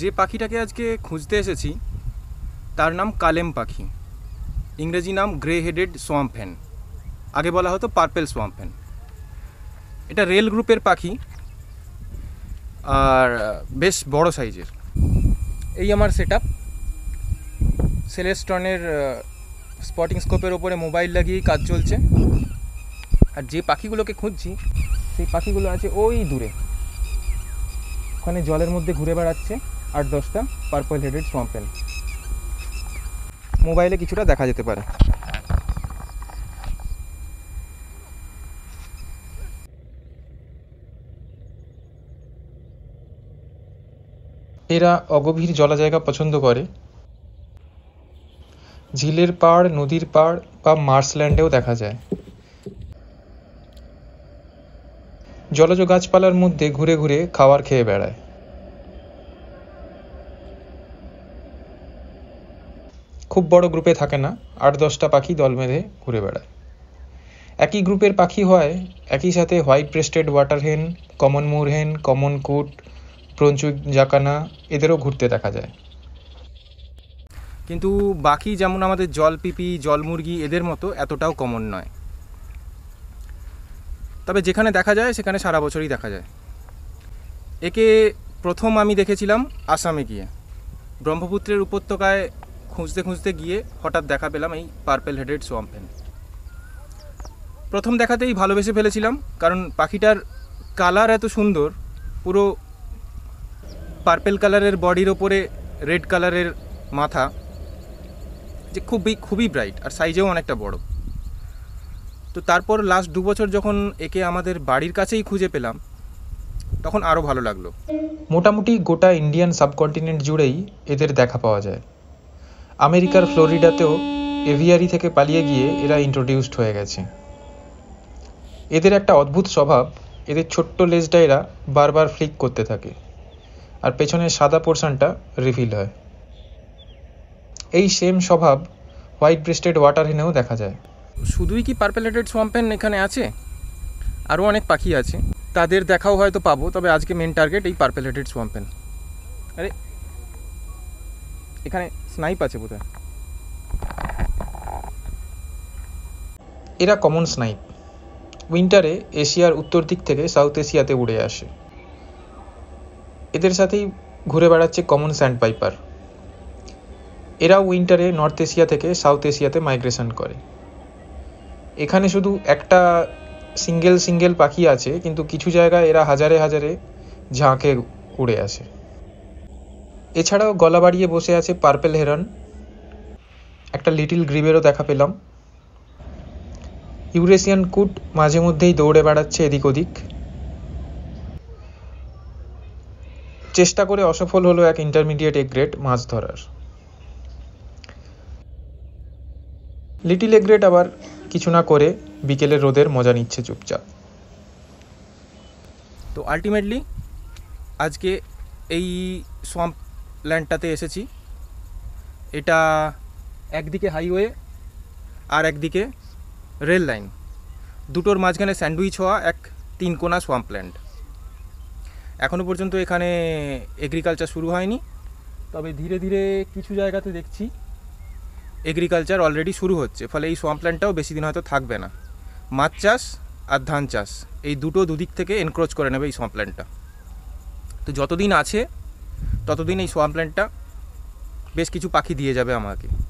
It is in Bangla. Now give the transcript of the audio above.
যে পাখিটাকে আজকে খুঁজতে এসেছি তার নাম কালেম পাখি ইংরেজি নাম গ্রে হেডেড সোয়াম ফ্যান আগে বলা হতো পার্পেল সোয়াম ফ্যান এটা রেল গ্রুপের পাখি আর বেশ বড় সাইজের এই আমার সেট আপ সেলেস্টনের স্পটিং স্কোপের ওপরে মোবাইল লাগিয়েই কাজ চলছে আর যে পাখিগুলোকে খুঁজছি সেই পাখিগুলো আছে ওই দূরে ওখানে জলের মধ্যে ঘুরে বেড়াচ্ছে আট দশটা পার্পল হেডেড সোয়াম্পেন মোবাইলে কিছুটা দেখা যেতে পারে এরা অগভীর জলা জায়গা পছন্দ করে ঝিলের পাড় নদীর পাড় বা মার্সল্যান্ডেও দেখা যায় জলজ গাছপালার মধ্যে ঘুরে ঘুরে খাবার খেয়ে বেড়ায় খুব বড় গ্রুপে থাকে না আট দশটা পাখি দল বেঁধে ঘুরে বেড়ায় একই গ্রুপের পাখি হয় একই সাথে white breasted waterhen common moorhen common কুট প্রঞ্চু জাকানা এদেরও ঘুরতে দেখা যায় কিন্তু বাকি যেমন আমাদের জল পিপি জল মুরগি এদের মতো এতটাও কমন নয় তবে যেখানে দেখা যায় সেখানে সারা বছরই দেখা যায় একে প্রথম আমি দেখেছিলাম আসামে গিয়ে ব্রহ্মপুত্রের উপত্যকায় খুঁজতে খুঁজতে গিয়ে হঠাৎ দেখা পেলাম এই পার্পেল হেডেড সোয়াম্পেন প্রথম দেখাতেই ভালোবেসে ফেলেছিলাম কারণ পাখিটার কালার এত সুন্দর পুরো পার্পেল কালারের বডির ওপরে রেড কালারের মাথা যে খুবই খুবই ব্রাইট আর সাইজেও অনেকটা বড় তো তারপর লাস্ট দু বছর যখন একে আমাদের বাড়ির কাছেই খুঁজে পেলাম তখন আরও ভালো লাগলো মোটামুটি গোটা ইন্ডিয়ান সাবকন্টিনেন্ট জুড়েই এদের দেখা পাওয়া যায় আমেরিকার ফ্লোরিডাতেও এভিয়ারি থেকে পালিয়ে গিয়ে এরা ইন্ট্রোডিউসড হয়ে গেছে এদের একটা অদ্ভুত স্বভাব এদের ছোট্ট লেজটা এরা বারবার ফ্লিক করতে থাকে আর পেছনের সাদা পোর্শনটা রিফিল হয় এই সেম স্বভাব হোয়াইট ব্রেস্টেড ওয়াটার হেনেও দেখা যায় শুধুই কি পার্পেলেটেড সোয়াম্পেন এখানে আছে আরও অনেক পাখি আছে তাদের দেখাও হয়তো পাবো তবে আজকে মেন টার্গেট এই পার্পেলেটেড সোয়াম্পেন আরে এখানে স্নাইপ আছে বোধ এরা কমন স্নাইপ উইন্টারে এশিয়ার উত্তর দিক থেকে সাউথ এশিয়াতে উড়ে আসে এদের সাথেই ঘুরে বেড়াচ্ছে কমন স্যান্ড পাইপার এরাও উইন্টারে নর্থ এশিয়া থেকে সাউথ এশিয়াতে মাইগ্রেশন করে এখানে শুধু একটা সিঙ্গেল সিঙ্গেল পাখি আছে কিন্তু কিছু জায়গায় এরা হাজারে হাজারে ঝাঁকে উড়ে আসে এছাড়াও গলা বাড়িয়ে বসে আছে পার্পেল হেরন একটা লিটিল গ্রিবেরও দেখা পেলাম ইউরেশিয়ান কুট মাঝে মধ্যেই দৌড়ে বেড়াচ্ছে এদিক ওদিক চেষ্টা করে অসফল হলো এক ইন্টারমিডিয়েট এগ্রেট মাছ ধরার লিটিল এগ্রেট আবার কিছু না করে বিকেলে রোদের মজা নিচ্ছে চুপচাপ তো আলটিমেটলি আজকে এই সোয়াম্প ল্যান্ডটাতে এসেছি এটা একদিকে হাইওয়ে আর একদিকে রেল লাইন দুটোর মাঝখানে স্যান্ডউইচ হওয়া এক তিন কোনা সোয়াম্প ল্যান্ড এখনও পর্যন্ত এখানে এগ্রিকালচার শুরু হয়নি তবে ধীরে ধীরে কিছু জায়গাতে দেখছি এগ্রিকালচার অলরেডি শুরু হচ্ছে ফলে এই সোয়াম্প ল্যান্ডটাও বেশি দিন হয়তো থাকবে না মাছ চাষ আর ধান চাষ এই দুটো দুদিক থেকে এনক্রোচ করে নেবে এই সোয়াম্প ল্যান্ডটা তো যতদিন আছে কতদিন এই সোয়ান প্ল্যান্টটা বেশ কিছু পাখি দিয়ে যাবে আমাকে